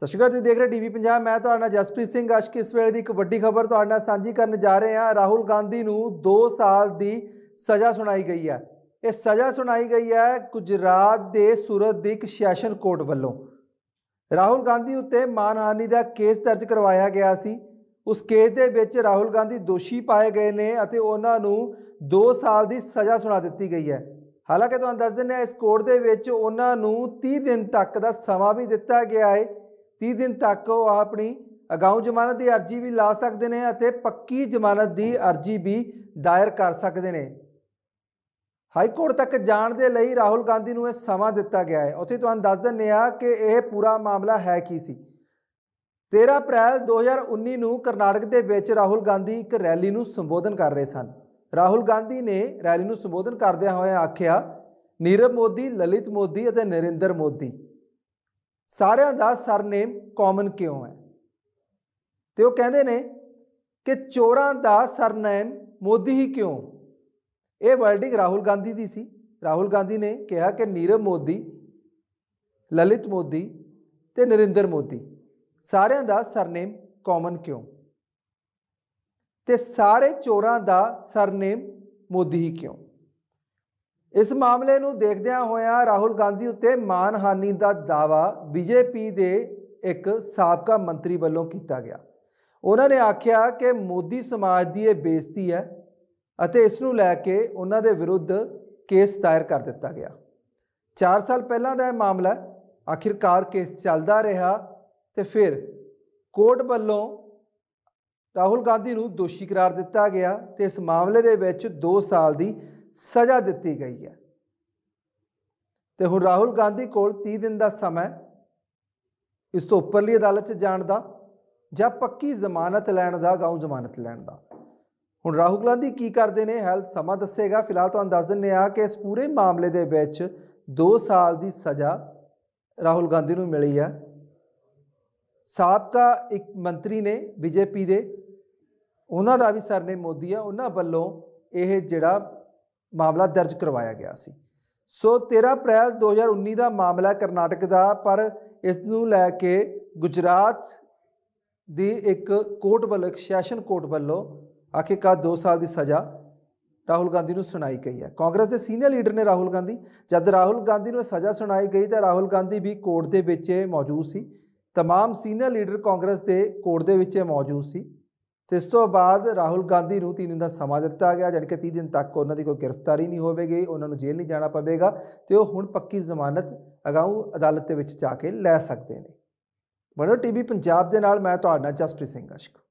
ਸਤਿ ਸ਼੍ਰੀ ਅਕਾਲ ਜੀ ਦੇਖ ਰਹੇ ਟੀਵੀ ਪੰਜਾਬ ਮੈਂ ਤੁਹਾਡਾ ਜਸਪ੍ਰੀਤ ਸਿੰਘ ਅਸ਼ਕ ਇਸ ਵੇਲੇ ਦੀ ਇੱਕ ਵੱਡੀ ਖਬਰ ਤੁਹਾਡਾ ਨਾਲ ਸਾਂਝੀ ਕਰਨ ਜਾ ਰਹੇ ਹਾਂ ਰਾਹੁਲ ਗਾਂਧੀ ਨੂੰ 2 ਸਾਲ ਦੀ ਸਜ਼ਾ ਸੁਣਾਈ ਗਈ ਹੈ ਇਹ ਸਜ਼ਾ ਸੁਣਾਈ ਗਈ ਹੈ ਗੁਜਰਾਤ ਦੇ ਸੂਰਤ ਦੀ ਇੱਕ ਸੈਸ਼ਨ ਕੋਰਟ ਵੱਲੋਂ ਰਾਹੁਲ ਗਾਂਧੀ ਉੱਤੇ ਮਾਨਹਾਨੀ ਦਾ ਕੇਸ ਦਰਜ ਕਰਵਾਇਆ ਗਿਆ ਸੀ ਉਸ ਕੇਸ ਦੇ ਵਿੱਚ ਰਾਹੁਲ ਗਾਂਧੀ ਦੋਸ਼ੀ ਪਾਏ ਗਏ ਨੇ ਅਤੇ ਉਹਨਾਂ ਨੂੰ 2 ਸਾਲ ਦੀ ਸਜ਼ਾ ਸੁਣਾ ਦਿੱਤੀ ਗਈ ਹੈ ਹਾਲਾਂਕਿ ਤੁਹਾਨੂੰ ਦੱਸ ਦਿੰਦੇ ਆ ਇਸ ਕੋਰਟ ਦੇ ਵਿੱਚ ਉਹਨਾਂ ਨੂੰ 30 ਦਿਨ ਤੱਕ ਦਾ ਸਮਾਂ ਵੀ ਦਿੱਤਾ ਗਿਆ ਹੈ 30 ਦਿਨ ਤੱਕ ਉਹ ਆਪਣੀ ਅਗਾਊਂ ਜ਼ਮਾਨਤ ਦੀ ਅਰਜ਼ੀ ਵੀ ਲਾ ਸਕਦੇ ਨੇ ਅਤੇ ਪੱਕੀ ਜ਼ਮਾਨਤ ਦੀ ਅਰਜ਼ੀ ਵੀ ਦਾਇਰ ਕਰ ਸਕਦੇ ਨੇ ਹਾਈ ਕੋਰਟ ਤੱਕ ਜਾਣ ਦੇ ਲਈ ਰਾਹੁਲ ਗਾਂਧੀ ਨੂੰ ਇਹ ਸਮਾਂ ਦਿੱਤਾ ਗਿਆ ਹੈ ਉੱਥੇ ਤੁਹਾਨੂੰ ਦੱਸ ਦਿੰਨੇ ਆ ਕਿ ਇਹ ਪੂਰਾ ਮਾਮਲਾ ਹੈ ਕੀ ਸੀ 13 ਅਪ੍ਰੈਲ 2019 ਨੂੰ ਕਰਨਾਟਕ ਦੇ ਵਿੱਚ ਰਾਹੁਲ ਗਾਂਧੀ ਇੱਕ ਰੈਲੀ ਨੂੰ ਸੰਬੋਧਨ ਕਰ ਰਹੇ ਸਨ ਰਾਹੁਲ ਗਾਂਧੀ ਨੇ ਰੈਲੀ ਨੂੰ ਸੰਬੋਧਨ ਕਰਦਿਆਂ ਹੋਇਆ ਆਖਿਆ ਨੀਰਵ ਮੋਦੀ ਲਲਿਤ ਮੋਦੀ ਅਤੇ ਨਰਿੰਦਰ ਮੋਦੀ ਸਾਰਿਆਂ ਦਾ ਸਰਨੇਮ ਕਾਮਨ ਕਿਉਂ ਹੈ ਤੇ ਉਹ ਕਹਿੰਦੇ ਨੇ ਕਿ ਚੋਰਾਂ ਦਾ ਸਰਨੇਮ ਮੋਦੀ ਹੀ ਕਿਉਂ ਇਹ ਵਰਡਿੰਗ ਰਾਹੁਲ ਗਾਂਧੀ ਦੀ ਸੀ ਰਾਹੁਲ ਗਾਂਧੀ ਨੇ ਕਿਹਾ ਕਿ ਨੀਰਵ ਮੋਦੀ ਲਲਿਤ ਮੋਦੀ ਤੇ ਨਰਿੰਦਰ ਮੋਦੀ ਸਾਰਿਆਂ ਦਾ ਸਰਨੇਮ ਕਾਮਨ ਕਿਉਂ ਤੇ ਸਾਰੇ ਚੋਰਾਂ ਦਾ ਸਰਨੇਮ ਮੋਦੀ ਹੀ ਕਿਉਂ ਇਸ ਮਾਮਲੇ ਨੂੰ ਦੇਖਦਿਆਂ ਹੋਇਆਂ ਰਾਹੁਲ ਗਾਂਧੀ ਉੱਤੇ ਮਾਨਹਾਨੀ ਦਾ ਦਾਵਾ ਬੀਜੇਪੀ ਦੇ ਇੱਕ ਸਾਬਕਾ ਮੰਤਰੀ ਵੱਲੋਂ ਕੀਤਾ ਗਿਆ ਉਹਨਾਂ ਨੇ ਆਖਿਆ ਕਿ ਮੋਦੀ ਸਮਾਜ ਦੀ ਇਹ ਬੇਇੱਜ਼ਤੀ ਹੈ ਅਤੇ ਇਸ ਨੂੰ ਲੈ ਕੇ ਉਹਨਾਂ ਦੇ ਵਿਰੁੱਧ ਕੇਸ ਦਾਇਰ ਕਰ ਦਿੱਤਾ ਗਿਆ 4 ਸਾਲ ਪਹਿਲਾਂ ਦਾ ਇਹ ਮਾਮਲਾ ਆਖਿਰਕਾਰ ਕੇਸ ਚੱਲਦਾ ਰਿਹਾ ਤੇ ਫਿਰ ਕੋਰਟ ਵੱਲੋਂ ਰਾਹੁਲ ਗਾਂਧੀ ਨੂੰ ਦੋਸ਼ੀ ਕਰਾਰ ਦਿੱਤਾ ਗਿਆ ਤੇ ਇਸ ਮਾਮਲੇ ਦੇ ਵਿੱਚ 2 ਸਾਲ ਦੀ ਸਜ਼ਾ ਦਿੱਤੀ ਗਈ ਹੈ ਤੇ ਹੁਣ ਰਾਹੁਲ ਗਾਂਧੀ ਕੋਲ 30 ਦਿਨ ਦਾ ਸਮਾਂ ਇਸ ਤੋਂ ਉੱਪਰਲੀ ਅਦਾਲਤ 'ਚ ਜਾਣ ਦਾ ਜਾਂ ਪੱਕੀ ਜ਼ਮਾਨਤ ਲੈਣ ਦਾ ਗਾਉਂ ਜ਼ਮਾਨਤ ਲੈਣ ਦਾ ਹੁਣ ਰਾਹੁਲ ਗਾਂਧੀ ਕੀ ਕਰਦੇ ਨੇ ਹਾਲ ਸਮਾਂ ਦੱਸੇਗਾ ਫਿਲਹਾਲ ਤੁਹਾਨੂੰ ਦੱਸ ਦਿੰਨੇ ਆ ਕਿ ਇਸ ਪੂਰੇ ਮਾਮਲੇ ਦੇ ਵਿੱਚ 2 ਸਾਲ ਦੀ ਸਜ਼ਾ ਰਾਹੁਲ ਗਾਂਧੀ ਨੂੰ ਮਿਲੀ ਆ ਸਾਬਕਾ ਇੱਕ ਮੰਤਰੀ ਨੇ ਬੀਜੇਪੀ ਦੇ ਉਹਨਾਂ ਦਾ ਵੀ ਸਰਨੇ ਮੋਦੀ ਆ ਉਹਨਾਂ ਵੱਲੋਂ ਇਹ ਜਿਹੜਾ ਮਾਮਲਾ ਦਰਜ ਕਰਵਾਇਆ ਗਿਆ ਸੀ ਸੋ 13 ਅਪ੍ਰੈਲ 2019 ਦਾ ਮਾਮਲਾ ਕਰਨਾਟਕ ਦਾ ਪਰ ਇਸ ਨੂੰ ਲੈ ਕੇ ਗੁਜਰਾਤ ਦੀ ਇੱਕ ਕੋਰਟ ਵੱਲੋਂ ਇੱਕ ਸੈਸ਼ਨ ਕੋਰਟ ਵੱਲੋਂ ਆਖਿਰਕਾਰ 2 ਸਾਲ ਦੀ ਸਜ਼ਾ ਰਾਹੁਲ ਗਾਂਧੀ ਨੂੰ ਸੁਣਾਈ ਗਈ ਹੈ ਕਾਂਗਰਸ ਦੇ ਸੀਨੀਅਰ ਲੀਡਰ ਨੇ ਰਾਹੁਲ ਗਾਂਧੀ ਜਦ ਰਾਹੁਲ ਗਾਂਧੀ ਨੂੰ ਸਜ਼ਾ ਸੁਣਾਈ ਗਈ ਤਾਂ ਰਾਹੁਲ ਗਾਂਧੀ ਵੀ ਕੋਰਟ ਦੇ ਵਿੱਚ ਮੌਜੂਦ ਸੀ तमाम ਸੀਨੀਅਰ ਲੀਡਰ ਕਾਂਗਰਸ ਦੇ ਕੋਰਟ ਦੇ ਵਿੱਚ ਮੌਜੂਦ ਸੀ ਤੇ ਇਸ ਤੋਂ ਬਾਅਦ ਰਾਹੁਲ ਗਾਂਧੀ ਨੂੰ 3 ਦਿਨ ਦਾ ਸਮਾਂ ਦਿੱਤਾ ਗਿਆ ਜਦ ਕਿ 30 ਦਿਨ ਤੱਕ ਉਹਨਾਂ ਦੀ ਕੋਈ ਗ੍ਰਿਫਤਾਰੀ ਨਹੀਂ ਹੋਵੇਗੀ ਉਹਨਾਂ ਨੂੰ ਜੇਲ੍ਹ ਨਹੀਂ ਜਾਣਾ ਪਵੇਗਾ ਤੇ ਉਹ ਹੁਣ ਪੱਕੀ ਜ਼ਮਾਨਤ ਅਗਾਊਂ ਅਦਾਲਤ ਦੇ ਵਿੱਚ ਜਾ ਕੇ ਲੈ ਸਕਦੇ ਨੇ ਬਣੋ ਟੀਵੀ ਪੰਜਾਬ ਦੇ ਨਾਲ ਮੈਂ ਤੁਹਾਡਾ ਜਸਪ੍ਰੀਤ ਸਿੰਘ ਅਸ਼ਕ